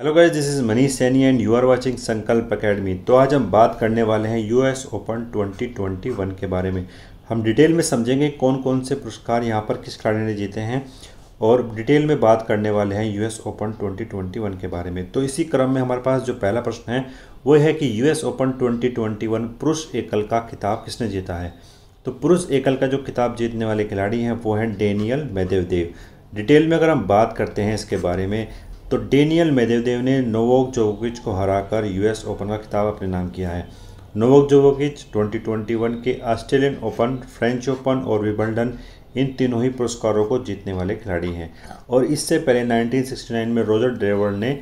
hello guys this is Manish Saini and you are watching Sankalp Academy तो आज हम बात करने वाले हैं यूएस ओपन 2021 के बारे में हम डिटेल में समझेंगे कौन कौन से पुरस्कार यहाँ पर किस खिलाड़ी ने जीते हैं और डिटेल में बात करने वाले हैं यूएस ओपन 2021 के बारे में तो इसी क्रम में हमारे पास जो पहला प्रश्न है वो है कि यू ओपन ट्वेंटी पुरुष एकल का खिताब किसने जीता है तो पुरुष एकल का जो खिताब जीतने वाले खिलाड़ी हैं वो हैं डेनियल मैदेव डिटेल में अगर हम बात करते हैं इसके बारे में तो डेनियल मेदेवदेव ने नोवोक जोकोविच को हराकर यूएस ओपन का खिताब अपने नाम किया है नोवोक जोकोविच 2021 के ऑस्ट्रेलियन ओपन फ्रेंच ओपन और विबल्डन इन तीनों ही पुरस्कारों को जीतने वाले खिलाड़ी हैं और इससे पहले 1969 में रोजर ड्रेवर ने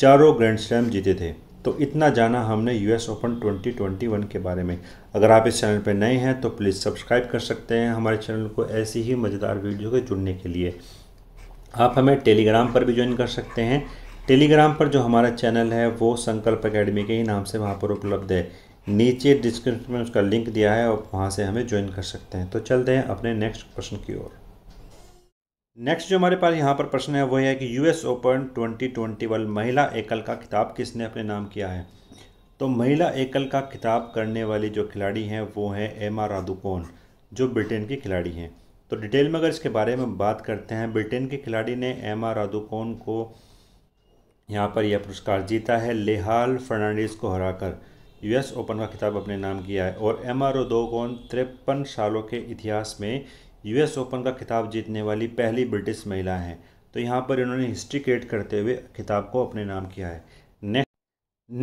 चारों ग्रैंड स्लैम जीते थे तो इतना जाना हमने यूएस ओपन 2021 के बारे में अगर आप इस चैनल पर नए हैं तो प्लीज़ सब्सक्राइब कर सकते हैं हमारे चैनल को ऐसी ही मज़ेदार वीडियो के जुड़ने के लिए आप हमें टेलीग्राम पर भी ज्वाइन कर सकते हैं टेलीग्राम पर जो हमारा चैनल है वो संकल्प अकेडमी के ही नाम से वहाँ पर उपलब्ध है नीचे डिस्क्रिप्शन में उसका लिंक दिया है और वहाँ से हमें ज्वाइन कर सकते हैं तो चलते हैं अपने नेक्स्ट प्रश्न की ओर नेक्स्ट जो हमारे पास यहाँ पर प्रश्न है वो है कि यूएस ओपन 2021 महिला एकल का खिताब किसने अपने नाम किया है तो महिला एकल का खिताब करने वाली जो खिलाड़ी हैं वो हैं एमा राधुकोन जो ब्रिटेन की खिलाड़ी हैं तो डिटेल में अगर इसके बारे में बात करते हैं ब्रिटेन के खिलाड़ी ने एम आर राधुकोन को यहाँ पर यह पुरस्कार जीता है लेहाल फर्नांडिस को हराकर यूएस ओपन का खिताब अपने नाम किया है और एम आर राधुकोन तिरपन सालों के इतिहास में यूएस ओपन का खिताब जीतने वाली पहली ब्रिटिश महिला हैं तो यहाँ पर इन्होंने हिस्ट्री क्रिएट करते हुए खिताब को अपने नाम किया है नेक्स्ट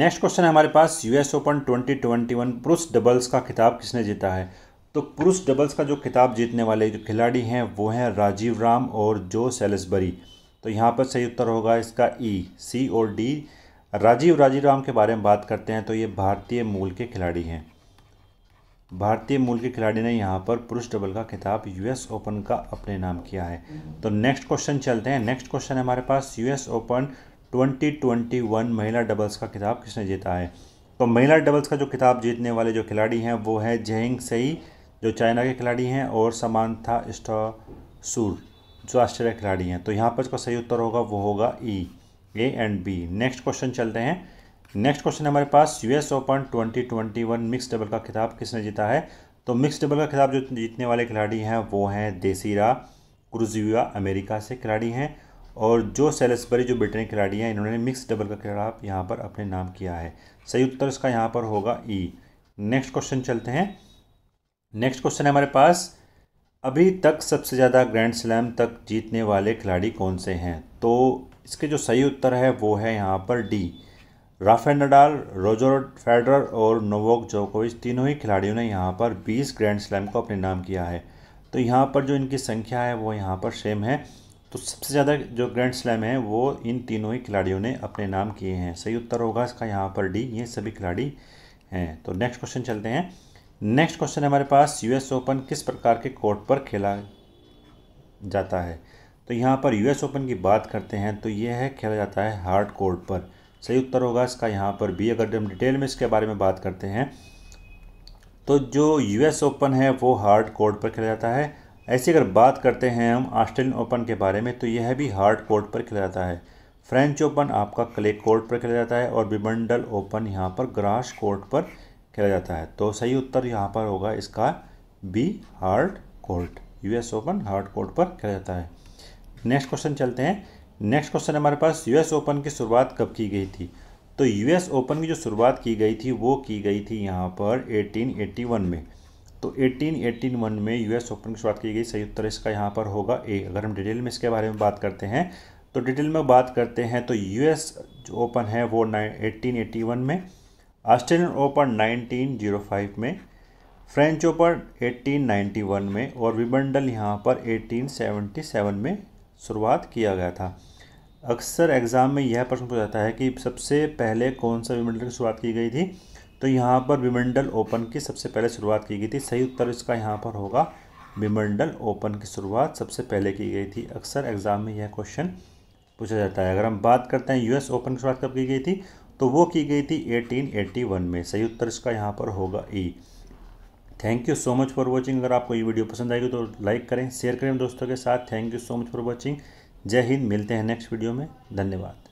नेक्स्ट क्वेश्चन है हमारे पास यूएस ओपन 2021 पुरुष डबल्स का खिताब किसने जीता है तो पुरुष डबल्स का जो खिताब जीतने वाले जो खिलाड़ी हैं वो हैं राजीव राम और जो सेलिसबरी तो यहाँ पर सही उत्तर होगा इसका ई e, सी और डी राजीव राजीव राम के बारे में बात करते हैं तो ये भारतीय मूल के खिलाड़ी हैं भारतीय मूल के खिलाड़ी ने यहाँ पर पुरुष डबल का खिताब यूएस ओपन का अपने नाम किया है तो नेक्स्ट क्वेश्चन चलते हैं नेक्स्ट क्वेश्चन हमारे पास यूएस ओपन 2021 महिला डबल्स का खिताब किसने जीता है तो महिला डबल्स का जो खिताब जीतने वाले जो खिलाड़ी हैं वो है जहिंग सई जो चाइना के खिलाड़ी हैं और समान था स्टॉ सूर जो ऑस्ट्रेलिया खिलाड़ी हैं तो यहाँ पर इसका सही उत्तर होगा वो होगा E A and B next question चलते हैं नेक्स्ट क्वेश्चन हमारे पास यूएस ओपन 2021 मिक्स डबल का खिताब किसने जीता है तो मिक्स डबल का खिताब जो जीतने वाले खिलाड़ी हैं वो हैं देसीरा क्रुजुआ अमेरिका से खिलाड़ी हैं और जो सेलेसबरी जो ब्रिटेन खिलाड़ी हैं इन्होंने मिक्स डबल का खिलाफ यहाँ पर अपने नाम किया है सही उत्तर इसका यहाँ पर होगा ई नेक्स्ट क्वेश्चन चलते हैं नेक्स्ट क्वेश्चन है हमारे पास अभी तक सबसे ज़्यादा ग्रैंड स्लैम तक जीतने वाले खिलाड़ी कौन से हैं तो इसके जो सही उत्तर है वो है यहाँ पर D Rafael Nadal Roger Federer और नोवोक जोकोविच तीनों ही खिलाड़ियों ने यहाँ पर 20 ग्रैंड स्लैम को अपने नाम किया है तो यहाँ पर जो इनकी संख्या है वो यहाँ पर सेम है तो सबसे ज़्यादा जो ग्रैंड स्लैम है वो इन तीनों ही खिलाड़ियों ने अपने नाम किए हैं सही उत्तर होगा इसका यहाँ पर डी ये सभी खिलाड़ी हैं तो नेक्स्ट क्वेश्चन चलते हैं नेक्स्ट क्वेश्चन है हमारे पास यूएस ओपन किस प्रकार के कोर्ट पर खेला जाता है तो यहाँ पर यूएस ओपन की बात करते हैं तो ये है खेला जाता है हार्ड कोर्ट पर सही उत्तर होगा इसका यहाँ पर भी अगर हम डिटेल में इसके बारे में बात करते हैं तो जो यूएस ओपन है वो हार्ड कोर्ट पर खेला जाता है ऐसी अगर बात करते हैं हम ऑस्ट्रेलियन ओपन के बारे में तो यह भी हार्ड कोर्ट पर खेला जाता है फ्रेंच ओपन आपका क्ले कोर्ट पर खेला जाता है और विमंडल ओपन यहाँ पर ग्रास कोर्ट पर खेला जाता है तो सही उत्तर यहाँ पर होगा इसका B hard court US Open hard court पर खेला जाता है नेक्स्ट क्वेश्चन चलते हैं नेक्स्ट क्वेश्चन हमारे पास यूएस ओपन की शुरुआत कब की गई थी तो यूएस ओपन की जो शुरुआत की गई थी वो की गई थी यहाँ पर 1881 में तो 1881 में यूएस ओपन की शुरुआत की गई सही उत्तर इसका यहाँ पर होगा ए अगर हम डिटेल में इसके बारे में बात करते हैं तो डिटेल में बात करते हैं तो यूएस जो ओपन है वो वन में ऑस्ट्रेलियन ओपन 1905 में फ्रेंच ओपन 1891 में और विमंडल यहाँ पर 1877 में शुरुआत किया गया था अक्सर एग्ज़ाम में यह प्रश्न पूछा जाता है कि सबसे पहले कौन सा विमंडल की शुरुआत की गई थी तो यहाँ पर विमंडल ओपन की सबसे पहले शुरुआत की गई थी सही उत्तर इसका यहाँ पर होगा विमंडल ओपन की शुरुआत सबसे पहले की गई थी अक्सर एग्ज़ाम में यह क्वेश्चन पूछा जाता है अगर हम बात करते हैं यूएस ओपन की शुरुआत कब की गई थी तो वो की गई थी 1881 में सही उत्तर इसका यहाँ पर होगा E thank you so much for watching अगर आपको ये वीडियो पसंद आएगी तो लाइक करें शेयर करें दोस्तों के साथ thank you so much for watching जय हिंद मिलते हैं नेक्स्ट वीडियो में धन्यवाद